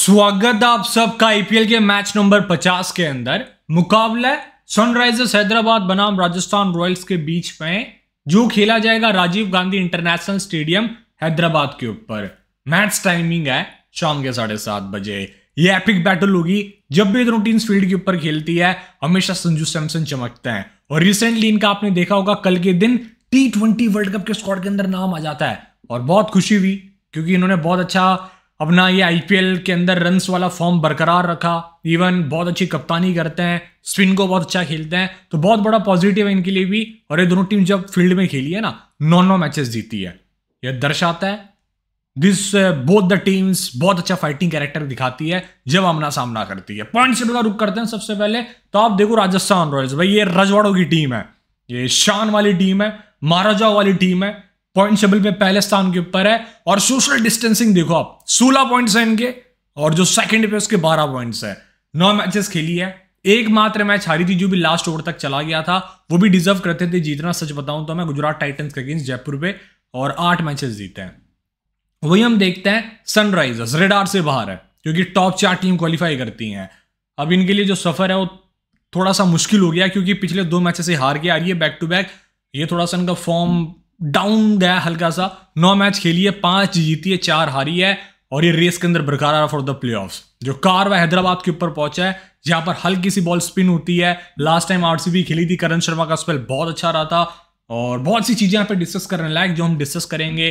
स्वागत आप सबका आईपीएल के मैच नंबर 50 के अंदर मुकाबला सनराइजर्स हैदराबाद बनाम राजस्थान रॉयल्स के बीच में जो खेला जाएगा राजीव गांधी इंटरनेशनल स्टेडियम हैदराबाद के ऊपर मैच टाइमिंग है शाम के साढ़े सात बजे ये एपिक बैटल होगी जब भी दोनों टीम्स फील्ड के ऊपर खेलती है हमेशा संजू सैमसन चमकते हैं और रिसेंटली इनका आपने देखा होगा कल के दिन टी ट्वेंटी वर्ल्ड कप के स्कॉड के अंदर नाम आ जाता है और बहुत खुशी हुई क्योंकि इन्होंने बहुत अच्छा अपना ये आईपीएल के अंदर रन्स वाला फॉर्म बरकरार रखा इवन बहुत अच्छी कप्तानी करते हैं स्पिन को बहुत अच्छा खेलते हैं तो बहुत बड़ा पॉजिटिव है इनके लिए भी और ये दोनों टीम जब फील्ड में खेली है ना नौ नौ मैचेस जीती है यह दर्शाता है दिस बोथ द टीम्स बहुत अच्छा फाइटिंग कैरेक्टर दिखाती है जब आमना सामना करती है पॉइंट से रुक करते हैं सबसे पहले तो आप देखो राजस्थान रॉयल्स भाई ये रजवाड़ों की टीम है ये शान वाली टीम है महाराजा वाली टीम है पॉइंट टेबल पे पहले स्थान के ऊपर है और सोशल डिस्टेंसिंग देखो आप सोलह पॉइंट्स हैं इनके और जो सेकंड पे उसके बारह पॉइंट्स है नौ मैचेस खेली है एकमात्र मैच हारी थी जो भी लास्ट ओवर तक चला गया था वो भी डिजर्व करते थे जीतना सच बताऊं तो मैं गुजरात टाइटन्स के अगेंस्ट जयपुर पे और आठ मैचेस जीते हैं वही हम देखते हैं सनराइजर्स रेडार से बाहर है क्योंकि टॉप चार टीम क्वालिफाई करती हैं अब इनके लिए जो सफर है वो थोड़ा सा मुश्किल हो गया क्योंकि पिछले दो मैचेस से हार के आ रही है बैक टू बैक ये थोड़ा सा इनका फॉर्म डाउन गया हल्का सा नौ मैच खेली है पांच जीती है चार हारी है और ये रेस के अंदर बरकरार फॉर द प्ले जो कारवा हैदराबाद के ऊपर पहुंचा है जहां पर हल्की सी बॉल स्पिन होती है लास्ट टाइम आरसीबी खेली थी करण शर्मा का स्पेल बहुत अच्छा रहा था और बहुत सी चीज़ें यहाँ पे डिस्कस करने लायक जो हम डिस्कस करेंगे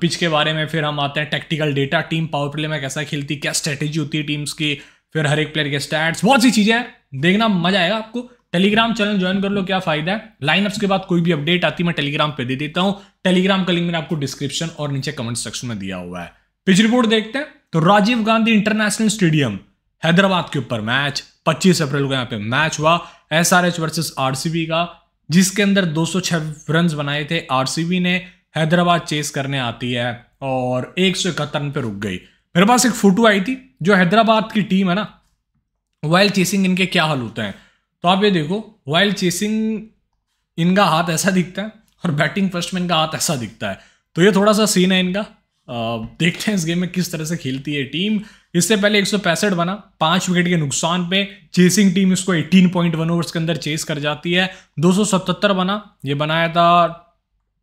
पिच के बारे में फिर हम आते हैं tactical data team power play में कैसा खेलती क्या स्ट्रेटेजी होती है टीम्स की फिर हर एक प्लेयर के स्टैट्स बहुत सी चीज़ें हैं देखना मजा आएगा आपको टेलीग्राम चैनल ज्वाइन कर लो क्या फायदा है लाइनअप्स के बाद कोई भी अपडेट आती मैं टेलीग्राम पे दे देता हूं टेलीग्राम का लिंक मैंने आपको डिस्क्रिप्शन और नीचे कमेंट सेक्शन में दिया हुआ है पिच रिपोर्ट देखते हैं तो राजीव गांधी इंटरनेशनल स्टेडियम हैदराबाद के ऊपर मैच 25 अप्रैल को यहाँ पे मैच हुआ एस आर एच आरसीबी का जिसके अंदर 206 रन बनाए थे आरसीबी ने हैदराबाद चेस करने आती है और एक सौ इकहत्तर रन पे रुक गई मेरे पास एक फोटो आई थी जो हैदराबाद की टीम है ना वाइल चेसिंग इनके क्या हाल होते हैं तो आप ये देखो वाइल्ड चेसिंग इनका हाथ ऐसा दिखता है और बैटिंग फर्स्ट में इनका हाथ ऐसा दिखता है तो ये थोड़ा सा सीन है इनका देखते हैं इस गेम में किस तरह से खेलती है टीम इससे पहले एक बना पांच विकेट के नुकसान पे चेसिंग टीम इसको 18.1 ओवर्स के अंदर चेस कर जाती है 277 बना ये बनाया था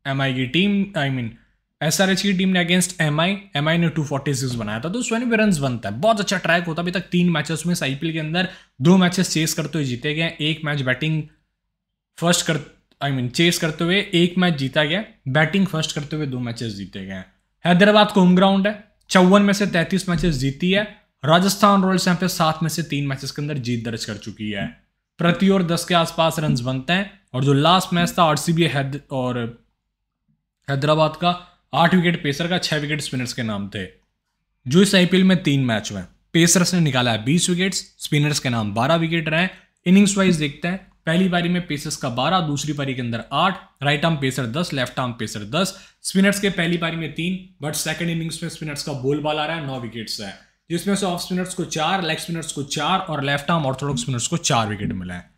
एम की team I I mean mean, S R H की टीम ने against M I M I ने टू फोर्टी सिक्स बनाया था तो उसमें भी रन बनता है बहुत अच्छा ट्रैक होता है अभी तक तीन मैचेस में आई के अंदर दो मैचेस चेस करते हुए जीते गए एक मैच बैटिंग फर्स्ट कर I I mean mean, chase करते हुए एक मैच जीता गया बैटिंग फर्स्ट करते हुए दो मैचेस जीते गए हैदराबाद को होम ग्राउंड है चौवन में से तैंतीस मैचेस जीती है राजस्थान रॉयल्स यहाँ पे सात में से तीन मैचेस के अंदर जीत दर्ज कर चुकी है प्रति ओवर दस के आसपास रन बनते हैं और जो लास्ट मैच था आरसीबी हैद और हैदराबाद का आठ विकेट पेसर का छः विकेट स्पिनर्स के नाम थे जो इस आईपीएल में तीन मैच में पेसर्स ने निकाला है बीस विकेट्स स्पिनर्स के नाम बारह विकेट रहे इनिंग्स वाइज देखते हैं पहली बारी में पेसर्स का बारह दूसरी पारी के अंदर आठ राइट आर्म पेसर दस लेफ्ट आर्म पेसर दस स्पिनर्स के पहली पारी में तीन बट सेकंड इनिंग्स में स्पिनर्स का बोल बॉल आ रहा है नौ विकेट्स है जिसमें से ऑफ स्पिनर्स को चार लेग स्पिनर्स को चार और लेफ्ट आर्म ऑर्थोडॉक्स स्पिनर्स को चार विकेट मिला है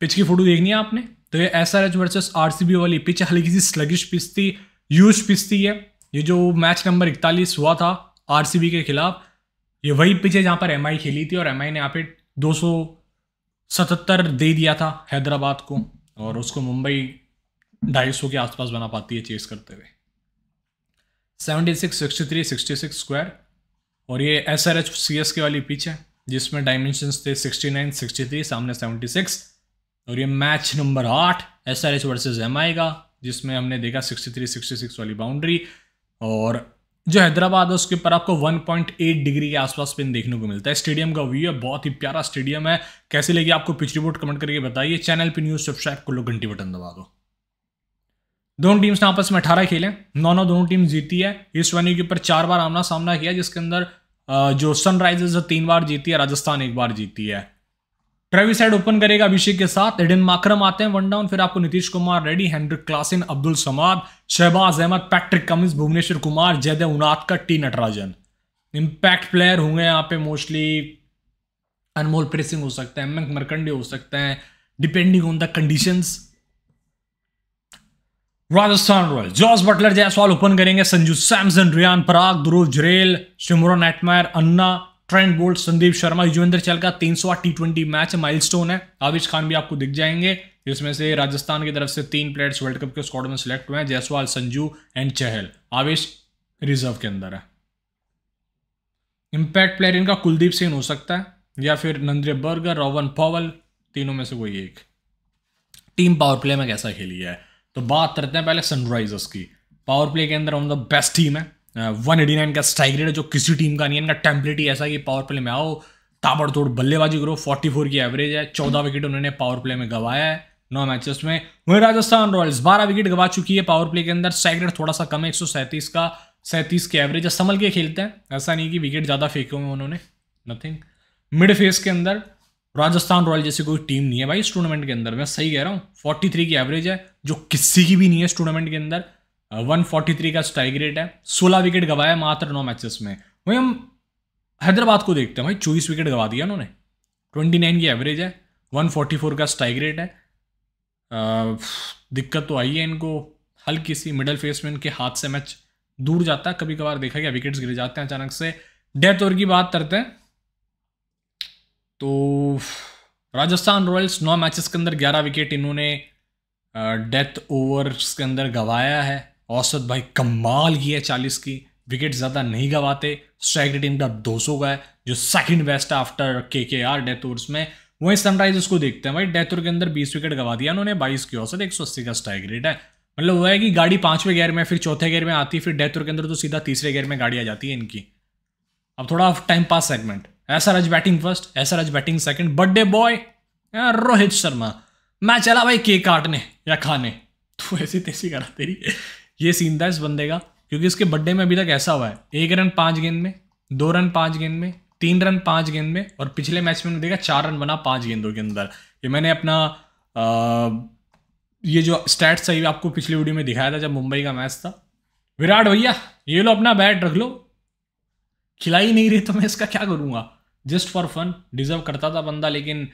पिच की फोटो देखनी है आपने तो ये S R H versus RCB वाली पिच हल्की सी स्लगिश पिच थी यूज पिस्ती है ये जो मैच नंबर इकतालीस हुआ था आर के खिलाफ ये वही पिच है जहाँ पर एम खेली थी और एम ने यहाँ पे दो दे दिया था हैदराबाद को और उसको मुंबई ढाई के आसपास बना पाती है चेस करते हुए six sixty three sixty six square और ये S R H C S K वाली पिच है जिसमें डायमेंशन थे सिक्सटी नाइन सिक्सटी थ्री सामने सिक्स और ये मैच नंबर आठ S R H versus M I का जिसमें हमने देखा 63 66 वाली बाउंड्री और जो हैदराबाद है उसके ऊपर आपको 1.8 डिग्री के आसपास पिन देखने को मिलता है स्टेडियम का व्यू है बहुत ही प्यारा स्टेडियम है कैसे लगी आपको पिच रिपोर्ट कमेंट करके बताइए चैनल पे न्यूज़ सब्सक्राइब कर लो घंटी बटन दबा दो दोनों टीम्स ने आपस में अठारह खेले नौ नौ दोनों टीम जीती है इस वेन्यू के ऊपर चार बार आमना सामना किया जिसके अंदर जो सनराइजर्स है तीन बार जीती है राजस्थान एक बार जीती है ट्रेवी साइड ओपन करेगा अभिषेक के साथ एडन माकरम आते हैं वन डाउन फिर आपको Nitish Kumar Reddy Heinrich Klaasen Abdul Samad Shahbaz Ahmed Patrick Cummins Bhuvneshwar Kumar Jaydev Unadkat T Natarajan impact player होंगे यहाँ पे मोस्टली अनमोल प्रेसिंग हो सकते हैं एम मरकंडे हो सकते हैं depending on the conditions Rajasthan Royals George Buttler Jaiswal open करेंगे संजू सैमसन रियान पराग ध्रुव जरेल शिमरन एटमायर अन्ना ट्रेंड बोल्ट संदीप शर्मा युजवेंद्र चहल का तीन सौ टी ट्वेंटी मैच माइलस्टोन है आविश खान भी आपको दिख जाएंगे जिसमें से राजस्थान की तरफ से तीन प्लेयर्स वर्ल्ड कप के स्क्वाड में सिलेक्ट हुए हैं जयसवाल संजू एंड चहल आवेश रिजर्व के अंदर है इम्पैक्ट प्लेयर इनका कुलदीप सिंह हो सकता है या फिर नंद्रे बर्गर रोवन पॉवल तीनों में से कोई एक टीम पावर प्ले में कैसा खेली है तो बात करते हैं पहले सनराइजर्स की पावर प्ले के अंदर ऑन द बेस्ट टीम है वन एटी नाइन का स्ट्राइक रेट है जो किसी टीम का नहीं है इनका टेम्पलेट ही ऐसा कि पावर प्ले में आओ ताबड़तोड़ बल्लेबाजी करो फोर्टी फोर की एवरेज है चौदह विकेट उन्होंने पावर प्ले में गवाया है नौ मैचेस में वहीं राजस्थान रॉयल्स बारह विकेट गवा चुकी है पावर प्ले के अंदर स्ट्राइक रेट थोड़ा सा कम है एक सौ का सैंतीस की एवरेज है संभल के खेलते हैं ऐसा नहीं कि विकेट ज़्यादा फेंके हुए उन्होंने नथिंग मिड फेस के अंदर राजस्थान रॉयल जैसी कोई टीम नहीं है भाई इस टूर्नामेंट के अंदर मैं सही कह रहा हूँ 43 की एवरेज है जो किसी की भी नहीं है इस टूर्नामेंट के अंदर वन फोर्टी थ्री का स्ट्राइक रेट है सोलह विकेट गवाया मात्र नौ मैचेस में वही हम हैदराबाद को देखते हैं भाई चौबीस विकेट गवा दिया उन्होंने ट्वेंटी नाइन की एवरेज है वन फोर्टी फोर का स्ट्राइक रेट है आ, दिक्कत तो आई है इनको हल्की सी मिडल फेस में इनके हाथ से मैच दूर जाता है कभी कभार देखा गया विकेट्स गिर जाते हैं अचानक से डेथ ओवर की बात करते हैं तो राजस्थान रॉयल्स नौ मैचेस के अंदर ग्यारह विकेट इन्होंने डेथ ओवर्स के अंदर गंवाया है औसत भाई कमाल की है चालीस की विकेट ज़्यादा नहीं गवाते स्ट्राइक रेटिंग का दो सौ का है जो सेकंड बेस्ट आफ्टर के के आर डेथ ओवर्स में वहीं सनराइजर्स को देखते हैं भाई डेथ ओवर के अंदर बीस विकेट गवा दिया उन्होंने बाईस की औसत एक सौ अस्सी का स्ट्राइक रेट है मतलब वो है कि गाड़ी पाँचवें गेयर में फिर चौथे गेयर में आती है फिर डेथ ओवर के अंदर तो सीधा तीसरे गेयर में गाड़ी आ जाती है इनकी अब थोड़ा टाइम पास सेगमेंट ऐसा रज बैटिंग फर्स्ट ऐसा रज batting second birthday boy Rohit Sharma मैं चला भाई केक काटने या खाने तो ऐसी तैसी करा तेरी ये सीन था इस बंदे का क्योंकि इसके बर्थडे में अभी तक ऐसा हुआ है एक रन पाँच गेंद में दो रन पाँच गेंद में तीन रन पाँच गेंद में और पिछले मैच में देखा चार रन बना पाँच गेंदों के अंदर ये मैंने अपना ये जो स्टैट्स है आपको पिछली वीडियो में दिखाया था जब मुंबई का मैच था विराट भैया ये लो अपना बैट रख लो खिला ही नहीं रही तो मैं इसका क्या करूँगा जस्ट फॉर फन डिजर्व करता था बंदा लेकिन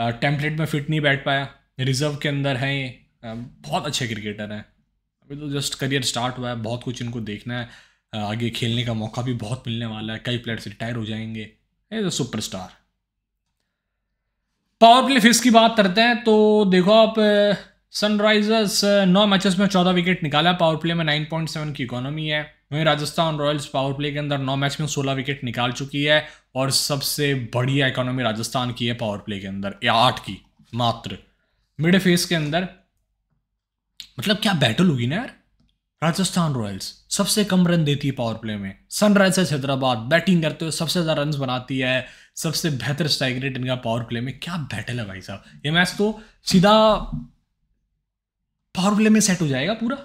टेम्पलेट में फिट नहीं बैठ पाया रिजर्व के अंदर है ये बहुत अच्छे क्रिकेटर हैं तो जस्ट करियर स्टार्ट हुआ है बहुत कुछ इनको देखना है आगे खेलने का मौका भी बहुत मिलने वाला है कई प्लेयर्स रिटायर हो जाएंगे as a super star power play फिक्स की बात करते हैं तो देखो आप सनराइजर्स नौ मैचेस में चौदह विकेट निकाला पावर प्ले में नाइन पॉइंट सेवन की इकोनॉमी है वहीं राजस्थान रॉयल्स पावर प्ले के अंदर नौ मैच में सोलह विकेट निकाल चुकी है और सबसे बढ़िया इकोनॉमी राजस्थान की है पावर प्ले के अंदर आठ की मात्र मिड फेस के अंदर मतलब क्या बैटल होगी ना यार राजस्थान रॉयल्स सबसे कम रन देती है पावर प्ले में सनराइजर्स हैदराबाद बैटिंग करते हुए सबसे ज़्यादा रन बनाती है सबसे बेहतर स्ट्राइक रेट इनका पावर प्ले में क्या बैटल है भाई साहब ये मैच तो सीधा पावर प्ले में सेट हो जाएगा पूरा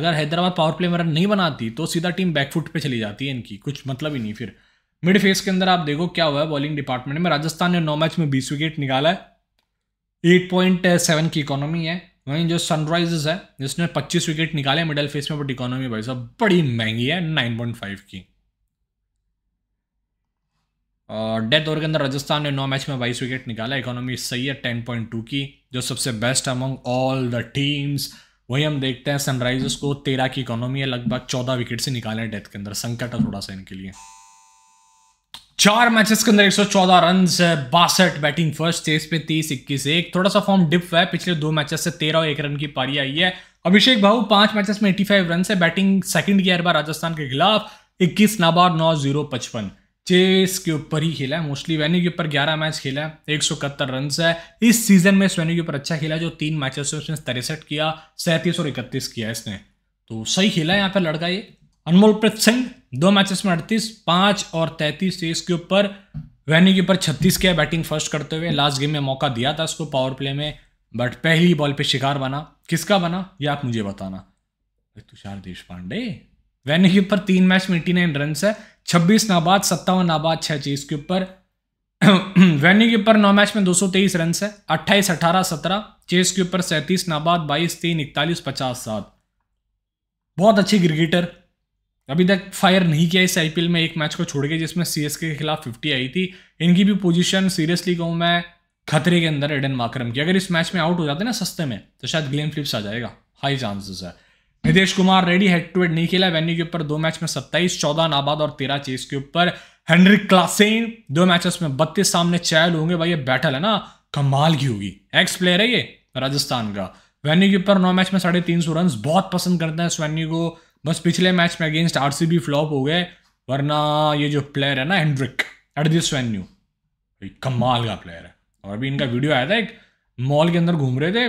अगर हैदराबाद पावर प्ले में रन नहीं बनाती तो सीधा टीम बैकफुट पे चली जाती है इनकी कुछ मतलब ही नहीं फिर मिड फेस के अंदर आप देखो क्या हुआ है बॉलिंग डिपार्टमेंट में राजस्थान ने नौ मैच में बीस विकेट निकाला है एट पॉइंट सेवन की इकोनॉमी है वहीं जो सनराइजर्स है जिसने 25 विकेट निकाले मिडल फेस में बट इकोनॉमी भाई साहब बड़ी महंगी है 9.5 की और डेथ ओवर के अंदर राजस्थान ने नौ मैच में बाईस विकेट निकाला इकोनॉमी सही है टेन पॉइंट टू की जो सबसे best among all the teams वही हम देखते हैं सनराइजर्स को तेरह की इकोनॉमी है लगभग चौदह विकेट से निकाले डेथ के अंदर संकट है थोड़ा सा इनके लिए चार मैचेस के अंदर 114 रन बासठ बैटिंग फर्स्ट चेस पे 30 इक्कीस एक थोड़ा सा फॉर्म डिप हुआ है पिछले दो मैचेस से तेरह और एक रन की पारी आई है अभिषेक भाऊ पांच मैचेस में 85 रन है बैटिंग सेकंड गियर बार राजस्थान के खिलाफ 21 नाबाद नौ जीरो पचपन चेस के ऊपर ही खेला है मोस्टली वेन्यू के ऊपर ग्यारह मैच खेला है एक सौ रन है इस सीजन में इस वेन्यू के ऊपर अच्छा खेला जो तीन मैचेस से उसने तिरसठ किया सैंतीस और इकतीस किया इसने तो सही खेला है यहाँ पर लड़का ये अनमोलप्रीत सिंह दो मैचेस में अड़तीस पांच और तैंतीस तेईस के ऊपर वैनी के ऊपर छत्तीस के बैटिंग फर्स्ट करते हुए लास्ट गेम में मौका दिया था उसको पावर प्ले में बट पहली बॉल पे शिकार बना किसका बना ये आप मुझे बताना तुषार देश पांडे वैनी के ऊपर तीन मैच में एटी नाइन रन है छब्बीस नाबाद सत्तावन नाबाद छः चीज के ऊपर वैनी के ऊपर नौ मैच में दो सौ तेईस रन है अट्ठाईस अठारह सत्रह चेस के ऊपर सैंतीस नाबाद बाईस तीन इकतालीस पचास सात बहुत अच्छी क्रिकेटर अभी तक फायर नहीं किया इस आईपीएल में एक मैच को छोड़ के जिसमें सी के खिलाफ फिफ्टी आई थी इनकी भी पोजिशन सीरियसली कहूँ मैं खतरे के अंदर एडन माकरम की अगर इस मैच में आउट हो जाते ना सस्ते में तो शायद ग्लेम फ्लिप्स आ जाएगा हाई चांसेस है Nitish Kumar Reddy head to head नहीं खेला वेन्यू के ऊपर दो मैच में सत्ताईस चौदह नाबाद और तेरह चेस के ऊपर हेनरिक क्लासेन दो मैचेस में बत्तीस सामने चैल होंगे भाई ये बैटल है ना कमाल की होगी एक्स प्लेयर है ये राजस्थान का वेन्यू के ऊपर नौ मैच में साढ़े तीन सौ रन बहुत पसंद करते हैं इस वेन्यू को बस पिछले मैच में अगेंस्ट आर फ्लॉप हो गए वरना ये जो प्लेयर है ना हेंड्रिक एट दिस वेन्यू कमाल का प्लेयर है और अभी इनका वीडियो आया था एक मॉल के अंदर घूम रहे थे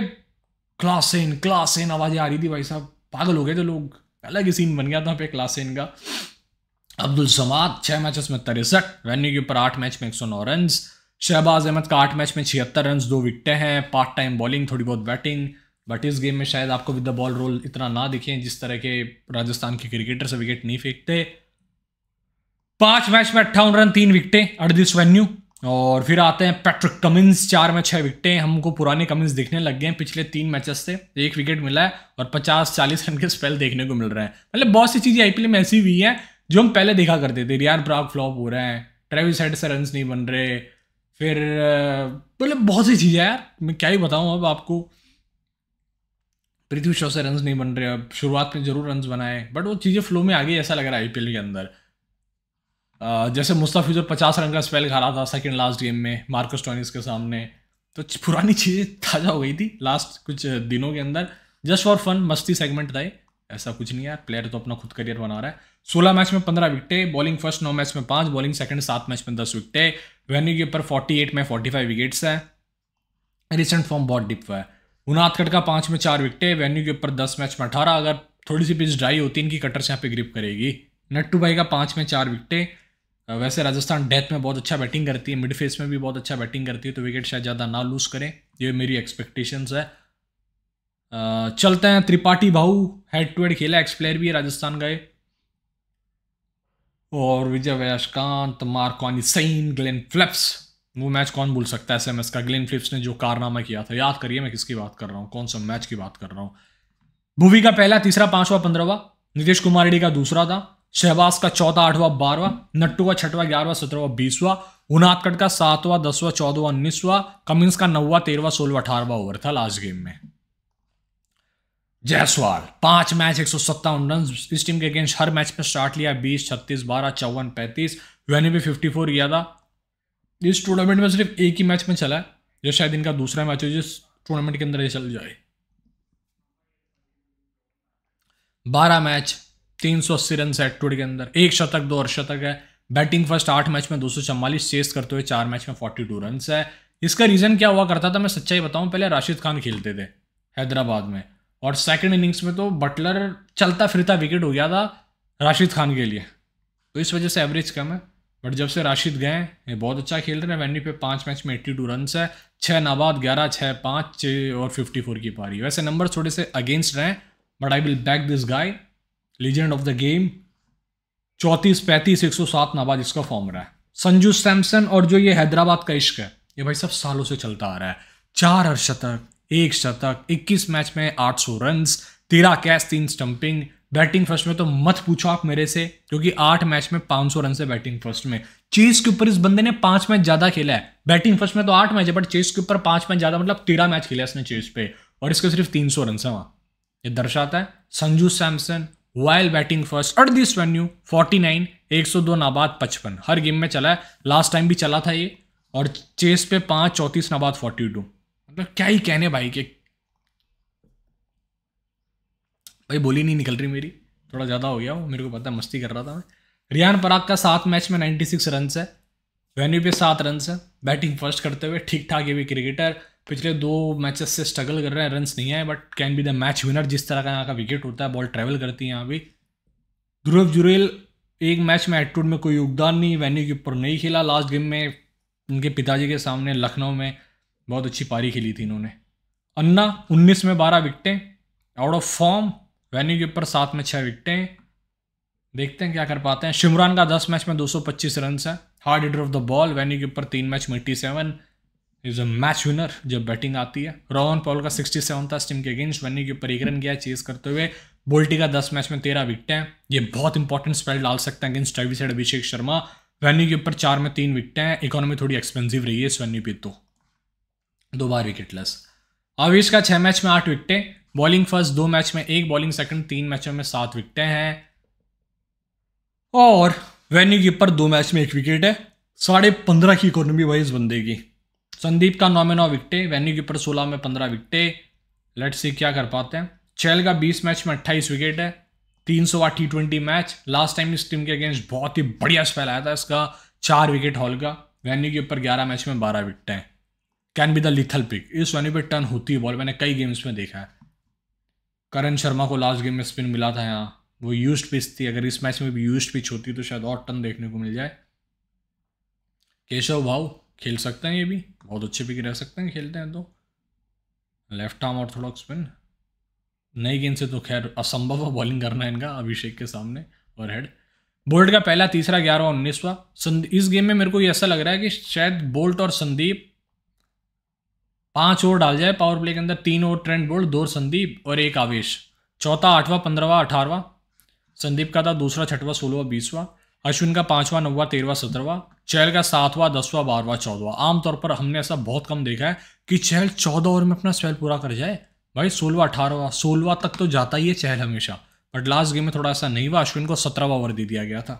क्लासेन क्लासेन आवाज़ें आ रही थी भाई साहब पागल हो गए थे लोग अलग ही सीन बन गया था पे क्लासेन का अब्दुल समाद छः मैचेस में तिरसठ वेन्यू के ऊपर आठ मैच में एक सौ नौ रन शहबाज अहमद का आठ मैच में छिहत्तर रन दो विकटें हैं पार्ट टाइम बॉलिंग थोड़ी बहुत बैटिंग बट इस गेम में शायद आपको विद द बॉल रोल इतना ना दिखे जिस तरह के राजस्थान के क्रिकेटर से विकेट नहीं फेंकते पांच मैच में अट्ठावन रन तीन विकटें अड़तीस वेन्यू और फिर आते हैं पैट्रिक कमिंस चार में छह विकटें हमको पुराने कमिंस दिखने लग गए हैं पिछले तीन मैचेस से एक विकेट मिला है और पचास चालीस रन के स्पेल देखने को मिल रहे हैं मतलब बहुत सी चीज़ें आईपीएल में ऐसी हुई हैं जो हम पहले देखा करते थे रियान ब्राक फ्लॉप हो रहे हैं ट्रेविस हेड से रन नहीं बन रहे फिर मतलब बहुत सी चीज़ें यार मैं क्या ही बताऊँ अब आपको पृथ्वी शॉ से रन नहीं बन रहे अब शुरुआत में जरूर रन बनाए बट वो चीज़ें फ्लो में आ गई ऐसा लग रहा है आईपीएल के अंदर uh, जैसे मुस्ताफिज पचास रन का स्पेल खा रहा था सेकेंड लास्ट गेम में मार्कस टॉनिस के सामने तो पुरानी चीज़ें ताज़ा हो गई थी लास्ट कुछ दिनों के अंदर जस्ट फॉर फन मस्ती सेगमेंट था ऐसा कुछ नहीं है प्लेयर तो अपना खुद करियर बना रहा है सोलह मैच में पंद्रह विकेटें बॉलिंग फर्स्ट नौ मैच में पाँच बॉलिंग सेकंड सात मैच में दस विकटे वेन्यू के ऊपर फोर्टी एट में फोर्टी फाइव विकेट्स है रिसेंट फॉर्म बहुत डिप हुआ है उनाथकट का पाँच में चार विकटे वेन्यू के ऊपर दस मैच में अठारह अगर थोड़ी सी पिच ड्राई होती इनकी कटर से यहाँ पे ग्रिप करेगी नट्टू भाई का पाँच में चार विकटे वैसे राजस्थान डेथ में बहुत अच्छा बैटिंग करती है मिड फेस में भी बहुत अच्छा बैटिंग करती है तो विकेट शायद ज़्यादा ना लूज़ करें ये मेरी एक्सपेक्टेशंस है चलते हैं त्रिपाठी भाऊ हेड टू हेड खेला एक्सप्लेयर भी है राजस्थान गए और विजय वैशकांत मार्कवानी सईन ग्लेन फ्लैप्स वो मैच कौन भूल सकता है एस का ग्लिन फिप्स ने जो कारनामा किया था याद करिए मैं किसकी बात कर रहा हूँ कौन सा मैच की बात कर रहा हूँ भूवी का पहला तीसरा पांचवा पंद्रहवा नीतीश कुमार रेड्डी का दूसरा था शहबाज का चौथा आठवां बारवा नट्टू का छठवा ग्यारहवा सत्रहवा बीसवा हुनाथकट का सातवा दसवा चौदहवा उन्नीसवा कमिंस का नौवा तेरहवा सोलवा अठारहवा ओवर था लास्ट गेम में जयसवाल पांच मैच एक सौ सत्तावन रन इस टीम के अगेंस्ट हर मैच में स्टार्ट लिया बीस छत्तीस बारह चौवन पैंतीस वैन भी फिफ्टी फोर किया था इस टूर्नामेंट में सिर्फ एक ही मैच में चला है जो शायद इनका दूसरा मैच हो जिस टूर्नामेंट के अंदर ये चल जाए बारह मैच तीन सौ अस्सी रन सेट टूट के अंदर एक शतक दो शतक है बैटिंग फर्स्ट आठ मैच में दो सौ चवालीस चेस करते हुए चार मैच में फोर्टी टू रन है इसका रीज़न क्या हुआ करता था मैं सच्चाई बताऊं पहले राशिद खान खेलते थे हैदराबाद में और सेकंड इनिंग्स में तो बटलर चलता फिरता विकेट हो गया था राशिद खान के लिए तो इस वजह से एवरेज कम है बट जब से राशिद गए ये बहुत अच्छा खेल रहे हैं वेन्यू पे पाँच मैच में एट्टी टू रन है छः नाबाद ग्यारह छः पाँच छः और फिफ्टी फोर की पारी वैसे नंबर थोड़े से अगेंस्ट रहे but I will back this guy legend of the game चौंतीस पैंतीस एक सौ सात नाबाद इसका फॉर्म रहा है संजू सैमसन और जो ये हैदराबाद का इश्क है ये भाई सब सालों से चलता आ रहा है चार हर शतक एक शतक इक्कीस मैच में आठ सौ रन तेरह कैच तीन स्टंपिंग बैटिंग फर्स्ट में तो मत पूछो आप मेरे से क्योंकि आठ मैच में पांच सौ रन से बैटिंग फर्स्ट में चेस के ऊपर इस बंदे ने पांच मैच ज्यादा खेला है बैटिंग फर्स्ट में तो आठ मैच है बट चेस के ऊपर पांच मैच ज्यादा मतलब तेरह मैच खेला इसने चेस पे और इसके सिर्फ तीन सौ रन है वहां ये दर्शाता है Sanju Samson while batting first at this venue forty nine एक सौ दो नाबाद पचपन हर गेम में चला है लास्ट टाइम भी चला था ये और चेस पे पांच चौंतीस नाबाद फोर्टी टू मतलब क्या ही कहने भाई के भाई बोली नहीं निकल रही मेरी थोड़ा ज़्यादा हो गया वो मेरे को पता है मस्ती कर रहा था मैं रियान पराग का सात मैच में नाइन्टी सिक्स रन है वेन्यू पे सात रन है बैटिंग फर्स्ट करते हुए ठीक ठाक ये भी क्रिकेटर पिछले दो मैचेस से स्ट्रगल कर रहे हैं रन्स नहीं आए but can be the match winner जिस तरह का यहाँ का विकेट होता है बॉल ट्रैवल करती है यहाँ भी ध्रुव जुरेल एक मैच में एटीट्यूड में कोई योगदान नहीं वेन्यू के ऊपर नहीं खेला लास्ट गेम में उनके पिताजी के सामने लखनऊ में बहुत अच्छी पारी खेली थी इन्होंने अन्ना उन्नीस में बारह विकटें आउट ऑफ फॉर्म वेन्यू के ऊपर सात में छः विकटें देखते हैं क्या कर पाते हैं शिमरान का दस मैच में दो सौ पच्चीस रन है hard hitter of the ball venue के ऊपर तीन मैच में eighty seven is a match winner जब बैटिंग आती है रोहन पॉल का सिक्सटी सेवन था टीम के अगेंस्ट वेन्यू के ऊपर एक रन गया चेज करते हुए बोल्टी का दस मैच में तेरह विकटें हैं ये बहुत इंपॉर्टेंट स्पेल डाल सकते हैं against Travis side Abhishek Sharma venue के ऊपर चार में तीन विकटें हैं इकोनॉमी थोड़ी एक्सपेंसिव रही है इस वेन्यू पे तो दो बार विकेटलेस आवेश का छः मैच में आठ विकटें बॉलिंग फर्स्ट दो मैच में एक बॉलिंग सेकंड तीन मैचों में सात विकटें हैं और वेन्यू कीपर दो मैच में एक विकेट है साढ़े पंद्रह की इकोनॉमी वाइज बंदेगी बंदे की संदीप का नौ में नौ विकटे वेन्यू कीपर सोलह में पंद्रह विकटे लेट सी क्या कर पाते हैं चैल का बीस मैच में अट्ठाईस विकेट है तीन सौ आठ T twenty match last time इस टीम के अगेंस्ट बहुत ही बढ़िया स्पेल आया था इसका चार विकेट हॉल का वेन्यू के ऊपर ग्यारह मैच में बारह विकटें can be the lethal pick इस वेन्यू पर टर्न होती है बॉल मैंने कई गेम्स में देखा है करण शर्मा को लास्ट गेम में स्पिन मिला था यहाँ वो यूज पिच थी अगर इस मैच में भी यूज पिच होती तो शायद और टन देखने को मिल जाए केशव भाव खेल सकते हैं ये भी बहुत अच्छे पिक रह सकते हैं खेलते हैं तो लेफ्ट आर्म ऑर्थोडॉक्स स्पिन नई गेंद से तो खैर असंभव है बॉलिंग करना इनका अभिषेक के सामने और हेड बोल्ट का पहला तीसरा ग्यारहवा उन्नीसवा इस गेम में मेरे को ये ऐसा लग रहा है कि शायद बोल्ट और संदीप पांच ओवर डाल जाए पावर प्ले के अंदर तीन ओवर ट्रेंड बोल्ट दो संदीप और एक आवेश चौथा आठवां पंद्रहवा अठारवा संदीप का था दूसरा छठवा सोलहवा बीसवा अश्विन का पांचवा नौवा तेरहवा सत्रहवा चहल का सातवा दसवा बारवा चौदवा आमतौर पर हमने ऐसा बहुत कम देखा है कि चहल चौदह ओवर में अपना स्पेल पूरा कर जाए भाई सोलवा अठारहवा सोलवा तक तो जाता ही है चहल हमेशा बट लास्ट गेम में थोड़ा ऐसा नहीं हुआ अश्विन को सत्रहवा ओवर दे दिया गया था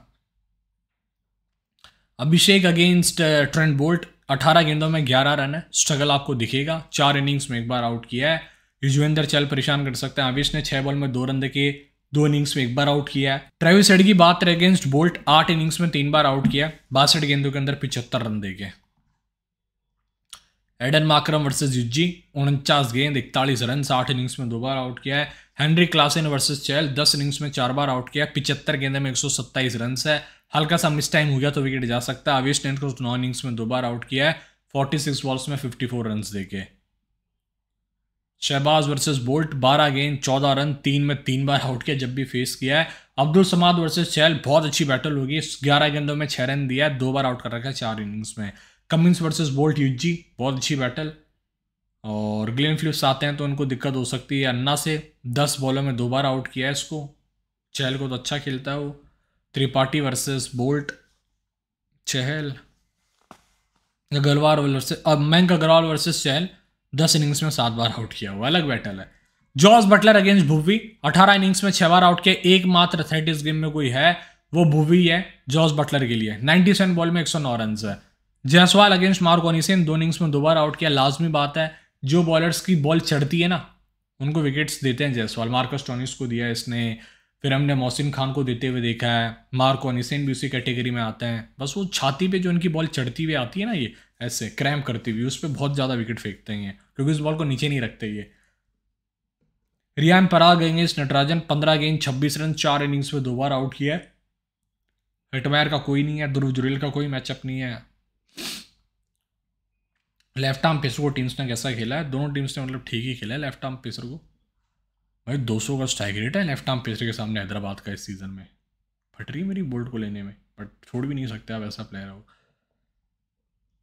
अभिषेक अगेंस्ट ट्रेंड बोल्ट 18 गेंदों में 11 रन है स्ट्रगल आपको दिखेगा चार इनिंग्स में एक बार आउट किया है युजवेंद्र चहल परेशान कर सकते हैं आविश ने छह बॉल में दो रन देखे दो इनिंग्स में एक बार आउट किया है ट्रेविस हेड की बात रहे अगेंस्ट बोल्ट आठ इनिंग्स में तीन बार आउट किया बासठ गेंदों के अंदर पिछहत्तर रन देखे एडन माक्रम वर्सेज युजी उनचास गेंद इकतालीस रन साठ इनिंग्स में दो बार आउट किया है हेनरी क्लासिन वर्सेज चैल दस इनिंग्स में चार बार आउट किया पिछहत्तर गेंदे में एक सौ सत्ताईस रन है हल्का सा मिस टाइम हो गया तो विकेट जा सकता है अवेश टेंट को नौ इनिंग्स में दोबारा आउट किया है फोर्टी सिक्स बॉल्स में फिफ्टी फोर रन देके शहबाज वर्सेस बोल्ट बारह गेंद चौदह रन तीन में तीन बार आउट किया जब भी फेस किया है अब्दुल समाद वर्सेस चहल बहुत अच्छी बैटल होगी ग्यारह गेंदों में छः रन दिया है दो बार आउट कर रखा है चार इनिंग्स में कमिंग्स वर्सेस बोल्ट यूजी बहुत अच्छी बैटल और ग्लेन फ्लिप्स आते हैं तो उनको दिक्कत हो सकती है अन्ना से दस बॉलों में दो बार आउट किया है इसको चहल को तो अच्छा खेलता है वो Tripathi versus Boult Chahal Agarwal versus अब मैंक अग्रवाल वर्सेस चहल दस इनिंग्स में सात बार आउट किया हुआ अलग बैटल है जॉर्ज बटलर अगेंस्ट भूवी अठारह इनिंग्स में छह बार आउट किया एकमात्र थ्रेट इस गेम में कोई है वो भूवी है जॉर्ज बटलर के लिए सेवन बॉल में एक सौ नौ रन है जयसवाल अगेंस्ट मार्क से दो इनिंग्स में दो बार आउट किया लाजमी बात है जो बॉलर्स की बॉल चढ़ती है ना उनको विकेट्स देते हैं जयसवाल मार्कस टोनिस को दिया इसने फिर हमने मोहसिन खान को देते हुए देखा है मार्क ओनिसेन भी उसी कैटेगरी में आते हैं बस वो छाती पे जो उनकी बॉल चढ़ती हुई आती है ना ये ऐसे क्रैम करती हुई उस पर बहुत ज़्यादा विकेट फेंकते हैं क्योंकि उस बॉल को नीचे नहीं रखते ये रियान पराग अगेंस्ट नटराजन पंद्रह गेंद छब्बीस रन चार इनिंग्स में दो बार आउट किया है हिटमैर का कोई नहीं है ध्रुव जुरेल का कोई मैचअप नहीं है लेफ्ट आर्म पेसर को टीम्स ने कैसा खेला है दोनों टीम्स ने मतलब ठीक ही खेला है लेफ्ट आर्म पेसर को भाई दो सौ का स्ट्राइक रेट है लेफ्ट आर्म पेसर के सामने हैदराबाद का इस सीज़न में फट रही मेरी बोल्ट को लेने में बट छोड़ भी नहीं सकते आप ऐसा प्लेयर हो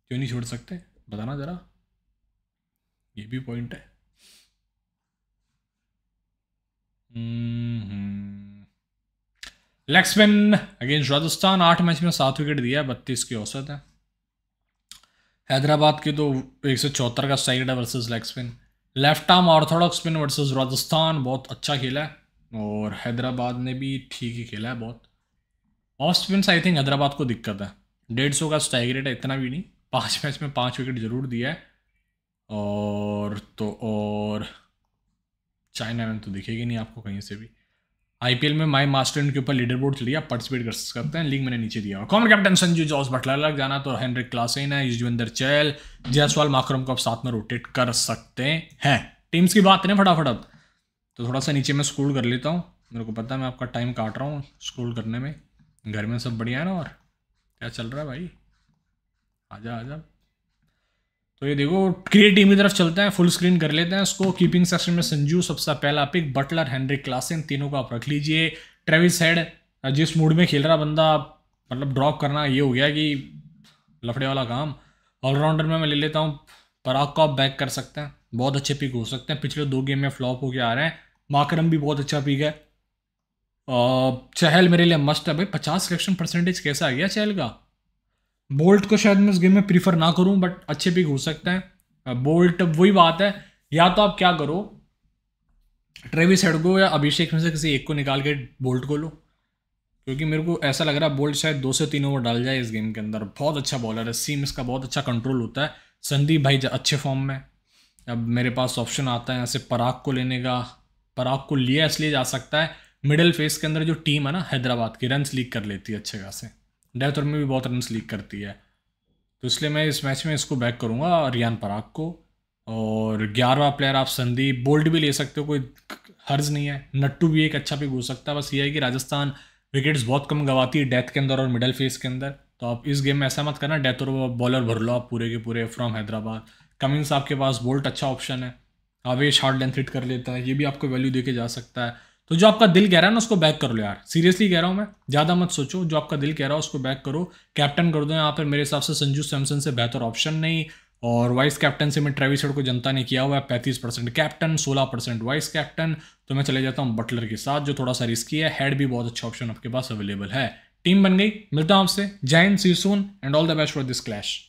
क्यों नहीं छोड़ सकते बताना ज़रा ये भी पॉइंट है लेक्समैन अगेंस्ट राजस्थान आठ मैच में सात विकेट दिया बत्तीस की औसत है हैदराबाद के तो एक सौ चौहत्तर का स्ट्राइक रेट है वर्सेज लेक्समैन left arm orthodox spin versus Rajasthan बहुत अच्छा खेला है और हैदराबाद ने भी ठीक ही खेला है बहुत off spin I think Hyderabad को दिक्कत है डेढ़ सौ का स्ट्राइक रेट है इतना भी नहीं पाँच मैच में पाँच विकेट जरूर दिया है और तो और चाइना में तो दिखेगी नहीं आपको कहीं से भी आईपीएल में माई मास्टर इनके ऊपर लीडर बोर्ड चलिए आप पार्टिसिपेट कर सकते हैं लिंक मैंने नीचे दिया और common captain Sanju Jos Buttler लग जाना तो हेनरिक क्लासेन है युजवेंद्र चैल जयसवाल माखरम को आप साथ में रोटेट कर सकते हैं टीम्स की बात करें फटाफट अब तो थोड़ा सा नीचे मैं स्क्रोल कर लेता हूँ मेरे को पता है मैं आपका टाइम काट रहा हूँ स्क्रोल करने में घर में सब बढ़िया है ना और क्या चल रहा है भाई आ जा तो ये देखो क्रिएट टीम की तरफ चलते हैं फुल स्क्रीन कर लेते हैं इसको कीपिंग सेक्शन में संजू सबसे पहला पिक बटलर हेनरी क्लासिन तीनों को आप रख लीजिए ट्रेविस हेड जिस मूड में खेल रहा बंदा मतलब ड्रॉप करना ये हो गया कि लफड़े वाला काम ऑलराउंडर में मैं ले लेता हूँ पराग को आप बैक कर सकते हैं बहुत अच्छे पिक हो सकते हैं पिछले दो गेम में फ्लॉप होके आ रहे हैं माकरम भी बहुत अच्छा पिक है चहल मेरे लिए मस्ट है भाई पचास सिलेक्शन परसेंटेज कैसा आ गया चहल का बोल्ट को शायद मैं इस गेम में प्रीफर ना करूं बट अच्छे पिक हो सकते हैं बोल्ट वही बात है या तो आप क्या करो ट्रेविस हेड को या अभिषेक में से किसी एक को निकाल के बोल्ट को लो क्योंकि मेरे को ऐसा लग रहा है बोल्ट शायद दो से तीन ओवर डाल जाए इस गेम के अंदर बहुत अच्छा बॉलर है सीम इसका बहुत अच्छा कंट्रोल होता है संदीप भाई अच्छे फॉर्म में अब मेरे पास ऑप्शन आता है यहाँ से पराग को लेने का पराग को लिया इसलिए जा सकता है मिडिल फेस के अंदर जो टीम है ना हैदराबाद की रनस लीक कर लेती है अच्छे खासे डेथ ओवर में भी बहुत रन लीक करती है तो इसलिए मैं इस मैच में इसको बैक करूँगा रियान पराग को और ग्यारहवा प्लेयर आप संदीप बोल्ट भी ले सकते हो कोई हर्ज नहीं है नट्टू भी एक अच्छा पिक हो सकता है बस ये है कि राजस्थान विकेट्स बहुत कम गंवाती है डेथ के अंदर और मिडल फेस के अंदर तो आप इस गेम में ऐसा मत करना डेथ और बॉलर भर लो आप पूरे के पूरे फ्रॉम हैदराबाद कमिंग्स आपके पास बोल्ट अच्छा ऑप्शन है आवेश हार्ड लेंथ हिट कर लेता है ये भी आपको वैल्यू दे के जा सकता है तो जो आपका दिल कह रहा है ना उसको बैक कर लो यार सीरियसली कह रहा हूँ मैं ज़्यादा मत सोचो जो आपका दिल कह रहा है उसको बैक करो कैप्टन कर दो यहाँ पर मेरे हिसाब से संजू सैमसन से बेहतर ऑप्शन नहीं और वाइस कैप्टन से मैं ट्रेविसड को जनता ने किया हुआ है पैंतीस परसेंट कैप्टन सोलह परसेंट वाइस कैप्टन तो मैं चले जाता हूँ बटलर के साथ जो थोड़ा सा रिस्की है हेड भी बहुत अच्छा ऑप्शन आपके पास अवेलेबल है टीम बन गई मिलता हूँ आपसे जैन see soon and all the best for this clash